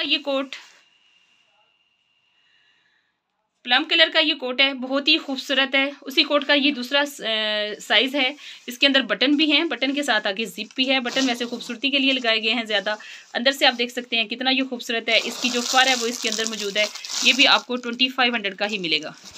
का ये coat plum colour का ये कोट है बहुत ही खूबसूरत है उसी कोट का ये दूसरा साइज़ है इसके अंदर बटन भी हैं बटन के साथ आगे जिप भी है बटन वैसे खूबसूरती के लिए लगाए गए हैं ज़्यादा अंदर से आप देख सकते हैं कितना ये खूबसूरत है इसकी जो फर है वो इसके अंदर मौजूद है ये भी आपको ट्वेंटी फाइव हंड्रेड का ही मिलेगा